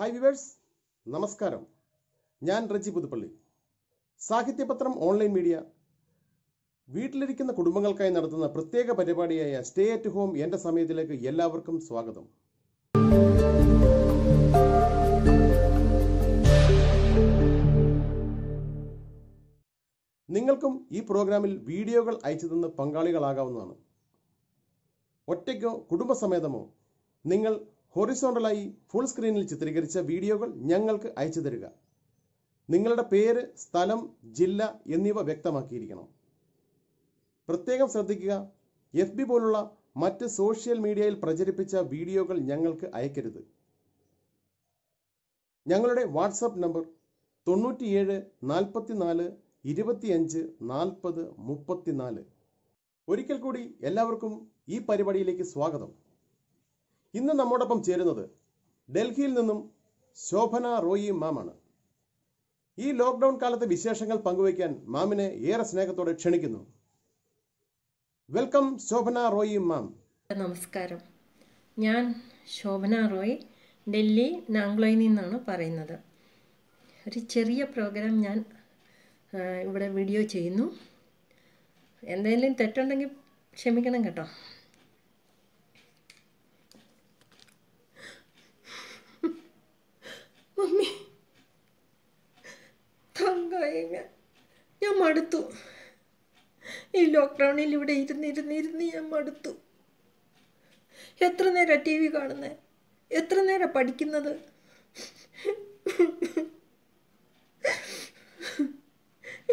Hi viewers നമസ്കാരം ഞാൻ റജി പുതുപ്പള്ളി സാഹിത്യപത്രം ഓൺലൈൻ മീഡിയ വീട്ടിലിരിക്കുന്ന കുടുംബങ്ങൾക്കായി നടത്തുന്ന പ്രത്യേക പരിപാടിയായ സ്റ്റേ അറ്റ് ഹോം എൻ്റെ സമയത്തിലേക്ക് എല്ലാവർക്കും സ്വാഗതം നിങ്ങൾക്കും ഈ പ്രോഗ്രാമിൽ വീഡിയോകൾ അയച്ചു തന്ന് പങ്കാളികളാകാവുന്നതാണ് ഒറ്റയ്ക്കോ കുടുംബസമേതമോ നിങ്ങൾ ഹൊറിസോണ്ടലായി ഫുൾ സ്ക്രീനിൽ ചിത്രീകരിച്ച വീഡിയോകൾ ഞങ്ങൾക്ക് അയച്ചു തരിക നിങ്ങളുടെ പേര് സ്ഥലം ജില്ല എന്നിവ വ്യക്തമാക്കിയിരിക്കണം പ്രത്യേകം ശ്രദ്ധിക്കുക എഫ് ബി പോലുള്ള മറ്റ് സോഷ്യൽ മീഡിയയിൽ പ്രചരിപ്പിച്ച വീഡിയോകൾ ഞങ്ങൾക്ക് അയക്കരുത് ഞങ്ങളുടെ വാട്സപ്പ് നമ്പർ തൊണ്ണൂറ്റിയേഴ് നാല് ഇരുപത്തിയഞ്ച് നാൽപ്പത് മുപ്പത്തിനാല് ഒരിക്കൽ കൂടി എല്ലാവർക്കും ഈ പരിപാടിയിലേക്ക് സ്വാഗതം ഇന്ന് നമ്മോടൊപ്പം ചേരുന്നത് ഡൽഹിയിൽ നിന്നും ശോഭന റോയി മാമാണ് ഈ ലോക്ക്ഡൗൺ കാലത്തെ വിശേഷങ്ങൾ പങ്കുവയ്ക്കാൻ മാമിനെ ഏറെ സ്നേഹത്തോടെ ക്ഷണിക്കുന്നു വെൽക്കം ശോഭന റോയി മാം നമസ്കാരം ഞാൻ ശോഭന റോയ് ഡൽഹി നാംഗ്ലോയിൽ നിന്നാണ് പറയുന്നത് ഒരു ചെറിയ പ്രോഗ്രാം ഞാൻ ഇവിടെ വീഡിയോ ചെയ്യുന്നു എന്തെങ്കിലും തെറ്റുണ്ടെങ്കിൽ ക്ഷമിക്കണം കേട്ടോ മടുത്തു ഈ ലോക്ക്ഡൗണിൽ ഇവിടെ ഇരുന്നിരുന്നിരുന്ന് ഞാൻ മടുത്തു എത്ര നേരം ടി വി കാണുന്നത് എത്ര നേരം പഠിക്കുന്നത്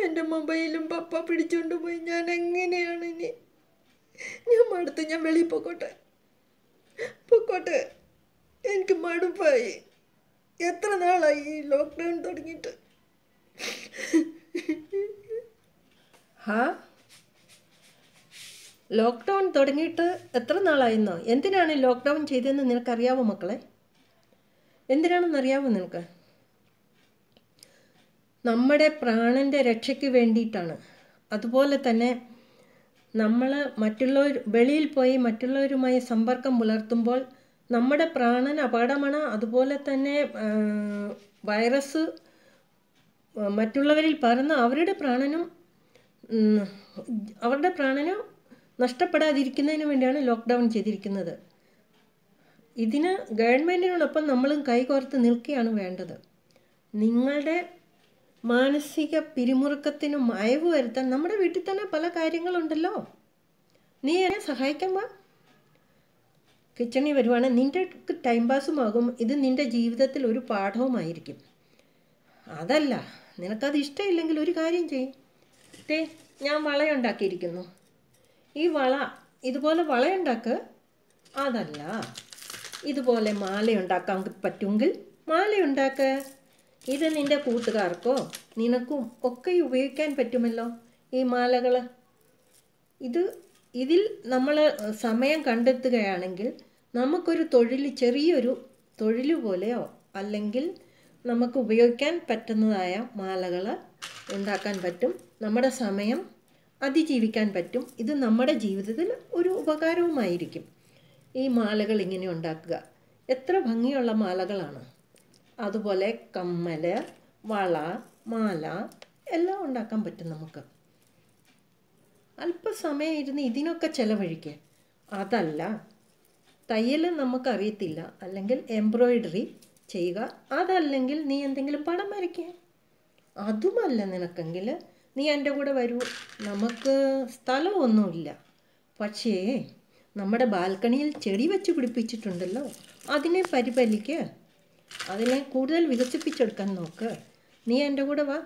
എൻ്റെ മൊബൈലും പപ്പ പിടിച്ചുകൊണ്ട് പോയി ഞാൻ എങ്ങനെയാണ് ഇനി ഞാൻ മടുത്ത് ഞാൻ വെളിയിൽ പൊക്കോട്ടെ പൊക്കോട്ടെ എനിക്ക് മടുപ്പായി എത്ര നാളായി ഈ ലോക്ക്ഡൗൺ തുടങ്ങിയിട്ട് ഹാ ലോക്ക്ഡൗൺ തുടങ്ങിയിട്ട് എത്ര നാളായിരുന്നോ എന്തിനാണ് ലോക്ക്ഡൗൺ ചെയ്തതെന്ന് നിനക്കറിയാവോ മക്കളെ എന്തിനാണെന്നറിയാവോ നിനക്ക് നമ്മുടെ പ്രാണൻ്റെ രക്ഷയ്ക്ക് വേണ്ടിയിട്ടാണ് അതുപോലെ തന്നെ നമ്മൾ മറ്റുള്ളവർ വെളിയിൽ പോയി മറ്റുള്ളവരുമായി സമ്പർക്കം പുലർത്തുമ്പോൾ നമ്മുടെ പ്രാണൻ അപകടമാണ് അതുപോലെ തന്നെ വൈറസ് മറ്റുള്ളവരിൽ പറന്ന് അവരുടെ പ്രാണനും അവരുടെ പ്രാണന നഷ്ടപ്പെടാതിരിക്കുന്നതിന് വേണ്ടിയാണ് ലോക്ക്ഡൗൺ ചെയ്തിരിക്കുന്നത് ഇതിന് ഗവൺമെൻറ്റിനോടൊപ്പം നമ്മളും കൈകോർത്ത് നിൽക്കുകയാണ് വേണ്ടത് നിങ്ങളുടെ മാനസിക പിരിമുറുക്കത്തിനും മയവ് വരുത്താൻ നമ്മുടെ വീട്ടിൽ തന്നെ പല കാര്യങ്ങളുണ്ടല്ലോ നീ എന്നെ സഹായിക്കാൻ വാ കിച്ചണിൽ വരുവാണ് നിൻ്റെ ടൈം പാസുമാകും ഇത് നിൻ്റെ ജീവിതത്തിൽ ഒരു പാഠവുമായിരിക്കും അതല്ല നിനക്കത് ഇഷ്ടമില്ലെങ്കിൽ ഒരു കാര്യം ചെയ്യും തേ ഞാൻ വളയുണ്ടാക്കിയിരിക്കുന്നു ഈ വള ഇതുപോലെ വളയുണ്ടാക്ക് അതല്ല ഇതുപോലെ മാലയുണ്ടാക്കാൻ പറ്റുമെങ്കിൽ മാലയുണ്ടാക്ക് ഇത് നിൻ്റെ കൂട്ടുകാർക്കോ നിനക്കും ഒക്കെ ഉപയോഗിക്കാൻ പറ്റുമല്ലോ ഈ മാലകൾ ഇത് ഇതിൽ നമ്മൾ സമയം കണ്ടെത്തുകയാണെങ്കിൽ നമുക്കൊരു തൊഴിൽ ചെറിയൊരു തൊഴിൽ പോലെയോ അല്ലെങ്കിൽ നമുക്ക് ഉപയോഗിക്കാൻ പറ്റുന്നതായ മാലകൾ എന്താക്കാൻ പറ്റും നമ്മുടെ സമയം അതിജീവിക്കാൻ പറ്റും ഇത് നമ്മുടെ ജീവിതത്തിൽ ഒരു ഉപകാരവുമായിരിക്കും ഈ മാലകൾ ഇങ്ങനെ ഉണ്ടാക്കുക എത്ര ഭംഗിയുള്ള മാലകളാണ് അതുപോലെ കമ്മൽ വള മാല എല്ലാം ഉണ്ടാക്കാൻ പറ്റും നമുക്ക് അല്പസമയം ഇരുന്ന് ഇതിനൊക്കെ ചിലവഴിക്കുക അതല്ല തയ്യൽ നമുക്കറിയത്തില്ല അല്ലെങ്കിൽ എംബ്രോയിഡറി ചെയ്യുക അതല്ലെങ്കിൽ നീ എന്തെങ്കിലും പടം വരയ്ക്കുക അതുമല്ല നിനക്കെങ്കിൽ നീ എൻ്റെ കൂടെ വരൂ നമുക്ക് സ്ഥലമൊന്നുമില്ല പക്ഷേ നമ്മുടെ ബാൽക്കണിയിൽ ചെടി വെച്ച് പിടിപ്പിച്ചിട്ടുണ്ടല്ലോ അതിനെ പരിപാലിക്ക് അതിനെ കൂടുതൽ വികസിപ്പിച്ചെടുക്കാൻ നോക്ക് നീ എൻ്റെ കൂടെ വാ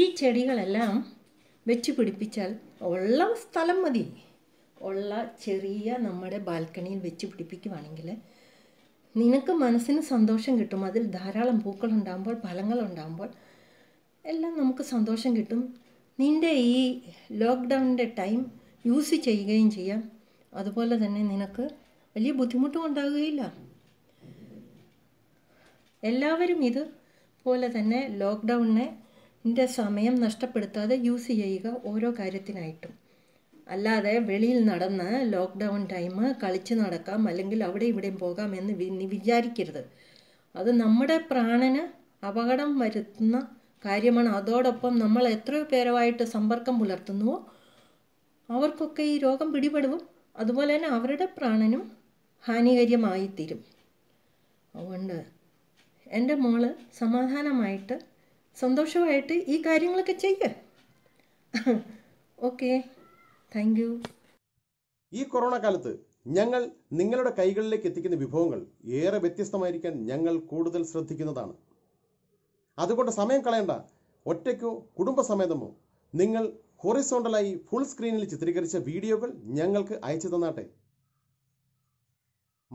ഈ ചെടികളെല്ലാം വെച്ച് പിടിപ്പിച്ചാൽ ഉള്ള സ്ഥലം മതി ഉള്ള ചെറിയ നമ്മുടെ ബാൽക്കണിയിൽ വെച്ച് പിടിപ്പിക്കുവാണെങ്കിൽ നിനക്ക് മനസ്സിന് സന്തോഷം കിട്ടും അതിൽ ധാരാളം ഫലങ്ങൾ ഉണ്ടാകുമ്പോൾ എല്ലാം നമുക്ക് സന്തോഷം കിട്ടും നിൻ്റെ ഈ ലോക്ക്ഡൗണിൻ്റെ ടൈം യൂസ് ചെയ്യുകയും ചെയ്യാം അതുപോലെ തന്നെ നിനക്ക് വലിയ ബുദ്ധിമുട്ടും ഉണ്ടാകുകയില്ല എല്ലാവരും ഇത് പോലെ തന്നെ ലോക്ക്ഡൗണിനെ സമയം നഷ്ടപ്പെടുത്താതെ യൂസ് ചെയ്യുക ഓരോ കാര്യത്തിനായിട്ടും അല്ലാതെ വെളിയിൽ നടന്ന് ലോക്ക്ഡൗൺ ടൈം കളിച്ച് നടക്കാം അല്ലെങ്കിൽ അവിടെ ഇവിടെയും പോകാം എന്ന് വിചാരിക്കരുത് അത് നമ്മുടെ പ്രാണന് അപകടം വരുത്തുന്ന കാര്യമാണ് അതോടൊപ്പം നമ്മൾ എത്രയോ പേരുമായിട്ട് സമ്പർക്കം പുലർത്തുന്നുവോ അവർക്കൊക്കെ ഈ രോഗം പിടിപെടും അതുപോലെ തന്നെ അവരുടെ പ്രാണനും ഹാനികര്യമായിത്തീരും അതുകൊണ്ട് എൻ്റെ മോള് സമാധാനമായിട്ട് സന്തോഷമായിട്ട് ഈ കാര്യങ്ങളൊക്കെ ചെയ്യുക ഓക്കേ താങ്ക് യു ഈ കൊറോണ കാലത്ത് ഞങ്ങൾ നിങ്ങളുടെ കൈകളിലേക്ക് എത്തിക്കുന്ന വിഭവങ്ങൾ ഏറെ വ്യത്യസ്തമായിരിക്കാൻ ഞങ്ങൾ കൂടുതൽ ശ്രദ്ധിക്കുന്നതാണ് അതുകൊണ്ട് സമയം കളയണ്ട ഒറ്റയ്ക്കോ കുടുംബസമേതമോ നിങ്ങൾ ഹൊറിസോണ്ടലായി ഫുൾ സ്ക്രീനിൽ ചിത്രീകരിച്ച വീഡിയോകൾ ഞങ്ങൾക്ക് അയച്ചു തന്നാട്ടെ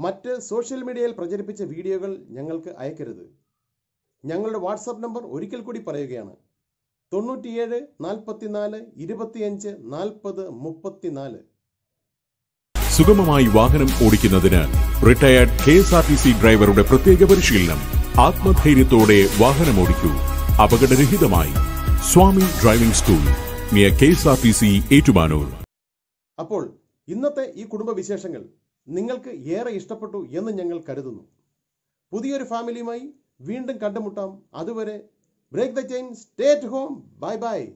മറ്റ് സോഷ്യൽ മീഡിയയിൽ പ്രചരിപ്പിച്ച വീഡിയോകൾ ഞങ്ങൾക്ക് അയക്കരുത് ഞങ്ങളുടെ വാട്സാപ്പ് നമ്പർ ഒരിക്കൽ കൂടി പറയുകയാണ് തൊണ്ണൂറ്റിയേഴ് നാൽപ്പത്തിനാല് ഇരുപത്തിയഞ്ച് നാൽപ്പത് മുപ്പത്തിനാല് സുഗമമായി വാഹനം ഓടിക്കുന്നതിന് retired K S R T C ഡ്രൈവറുടെ പ്രത്യേക പരിശീലനം ആത്മധൈര്യത്തോടെ വാഹനമോടിക്കൂ അപകടരഹിതമായി സ്വാമി ഡ്രൈവിംഗ് സ്കൂൾ നിയ K S R T C Ettumanoor അപ്പോൾ ഇന്നത്തെ ഈ കുടുംബ വിശേഷങ്ങൾ നിങ്ങൾക്ക് ഏറെ ഇഷ്ടപ്പെട്ടു എന്ന് ഞങ്ങൾ കരുതുന്നു പുതിയൊരു ഫാമിലിയുമായി വീണ്ടും കണ്ടുമുട്ടാം അതുവരെ Break the chain, stay at home, bye bye.